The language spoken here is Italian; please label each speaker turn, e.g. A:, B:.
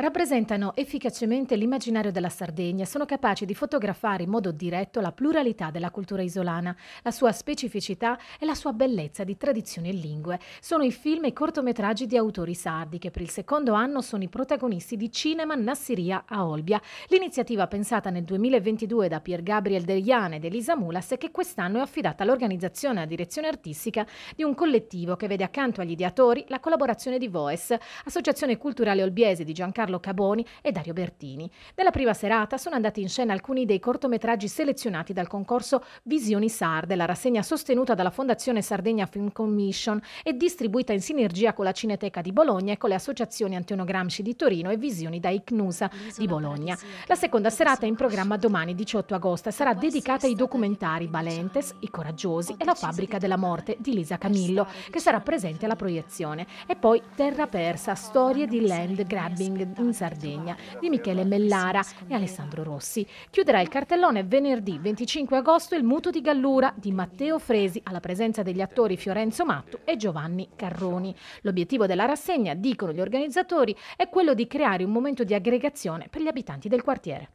A: Rappresentano efficacemente l'immaginario della Sardegna, e sono capaci di fotografare in modo diretto la pluralità della cultura isolana, la sua specificità e la sua bellezza di tradizioni e lingue. Sono i film e i cortometraggi di autori sardi che per il secondo anno sono i protagonisti di Cinema Nassiria a Olbia, l'iniziativa pensata nel 2022 da Pier Gabriel Degliane ed Elisa Mulas e che quest'anno è affidata all'organizzazione e alla direzione artistica di un collettivo che vede accanto agli ideatori la collaborazione di Voes, associazione culturale olbiese di Giancarlo Carlo Caboni e Dario Bertini. Nella prima serata sono andati in scena alcuni dei cortometraggi selezionati dal concorso Visioni Sarde, la rassegna sostenuta dalla Fondazione Sardegna Film Commission e distribuita in sinergia con la Cineteca di Bologna e con le associazioni Antonio Gramsci di Torino e Visioni da ICNUSA di Bologna. La seconda serata è in programma domani 18 agosto e sarà dedicata ai documentari diciamo, Valentes, I Coraggiosi e La Fabbrica della Morte di Lisa Camillo, che sarà presente alla proiezione. E poi Terra Persa, storie di land grabbing in Sardegna di Michele Mellara e Alessandro Rossi. Chiuderà il cartellone venerdì 25 agosto il muto di Gallura di Matteo Fresi alla presenza degli attori Fiorenzo Mattu e Giovanni Carroni. L'obiettivo della rassegna, dicono gli organizzatori, è quello di creare un momento di aggregazione per gli abitanti del quartiere.